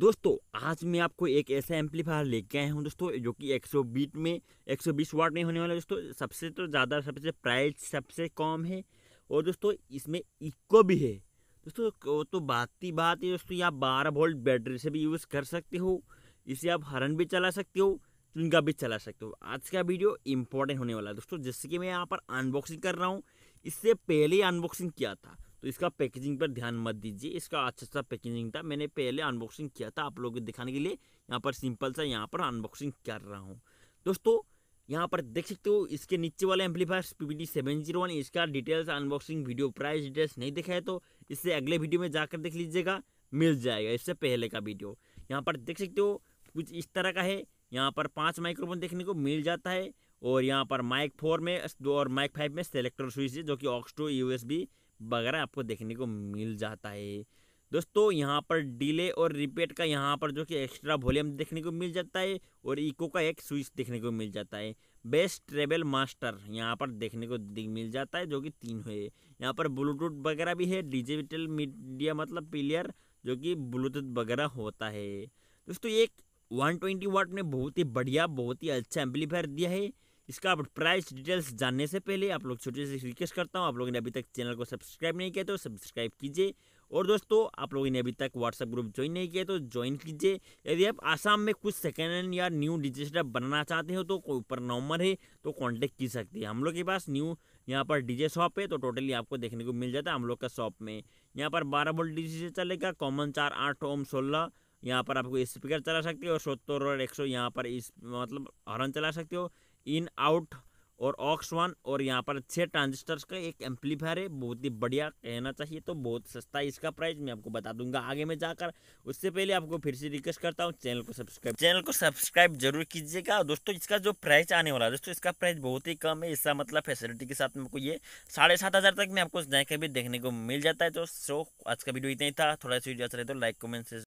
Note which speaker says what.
Speaker 1: दोस्तों आज मैं आपको एक ऐसा एम्पलीफायर लेके आया हूँ दोस्तों जो कि बीट में 120 वाट में होने वाला दोस्तों सबसे तो ज़्यादा सबसे प्राइस सबसे कम है और दोस्तों इसमें इको भी है दोस्तों तो बात ही बात है दोस्तों आप बारह वोल्ट बैटरी से भी यूज़ कर सकते हो इसे आप हरन भी चला सकते हो चुनका भी चला सकते हो आज का वीडियो इम्पोर्टेंट होने वाला है दोस्तों जैसे कि मैं यहाँ पर अनबॉक्सिंग कर रहा हूँ इससे पहले अनबॉक्सिंग किया था तो इसका पैकेजिंग पर ध्यान मत दीजिए इसका अच्छा सा पैकेजिंग था मैंने पहले अनबॉक्सिंग किया था आप लोगों को दिखाने के लिए यहाँ पर सिंपल सा यहाँ पर अनबॉक्सिंग कर रहा हूँ दोस्तों यहाँ पर देख सकते हो इसके नीचे वाले amplifier PBT seven zero one इसका details unboxing video price details नहीं देखा है तो इससे अगले वीडियो में जाकर देख लीजिएगा मिल जाएगा इससे पहले का वीडियो यहाँ पर देख सकते हो कुछ इस तरह का है यहाँ पर पाँच माइक्रोफोन देखने को मिल जाता है और यहाँ पर माइक फोर में और माइक फाइव में सेलेक्टर स्विच है जो कि ऑक्सटो यू वगैरह आपको देखने को मिल जाता है दोस्तों यहाँ पर डिले और रिपेट का यहाँ पर जो कि एक्स्ट्रा वॉल्यूम देखने को मिल जाता है और इको का एक स्विच देखने को मिल जाता है बेस्ट ट्रेवल मास्टर यहाँ पर देखने को मिल जाता है जो कि तीन है यहाँ पर ब्लूटूथ वगैरह भी है डिजिटल मीडिया मतलब प्लेयर जो कि ब्लूटूथ वगैरह होता है दोस्तों एक 120 वाट ने बहुत ही बढ़िया बहुत ही अच्छा एम्पलीफायर दिया है इसका प्राइस डिटेल्स जानने से पहले आप लोग छोटे से रिक्वेस्ट करता हूँ आप लोगों ने अभी तक चैनल को सब्सक्राइब नहीं किया तो सब्सक्राइब कीजिए और दोस्तों आप लोगों ने अभी तक व्हाट्सएप ग्रुप ज्वाइन नहीं किया तो ज्वाइन कीजिए यदि आप आसाम में कुछ सेकेंड हैंड या न्यू डिजिटल बनाना चाहते हो तो कोई ऊपर नंबर है तो कांटेक्ट की सकती है हम लोग के पास न्यू यहाँ पर डीजे शॉप है तो टोटली आपको देखने को मिल जाता है हम लोग का शॉप में यहाँ पर बारह वोल्ट डीजे चलेगा कॉमन चार आठ ओम सोलह यहाँ पर आपको स्पीकर चला सकते हो सत्तर और एक सौ यहाँ पर इस मतलब हॉर्न चला सकते हो इन आउट और ऑक्स वन और यहाँ पर छः ट्रांजिस्टर्स का एक एम्पलीफायर है बहुत ही बढ़िया कहना चाहिए तो बहुत सस्ता है इसका प्राइस मैं आपको बता दूंगा आगे में जाकर उससे पहले आपको फिर से रिक्वेस्ट करता हूँ चैनल को सब्सक्राइब चैनल को सब्सक्राइब जरूर कीजिएगा दोस्तों इसका जो प्राइस आने वाला है दोस्तों इसका प्राइस बहुत ही कम है इसका मतलब फैसिलिटी के साथ मेरे को ये साढ़े सात हज़ार तक में आपको जाए भी देखने को मिल जाता है तो सो आज का वीडियो इतना ही था थोड़ा सा वीडियो अच्छा रहे तो लाइक कमेंट से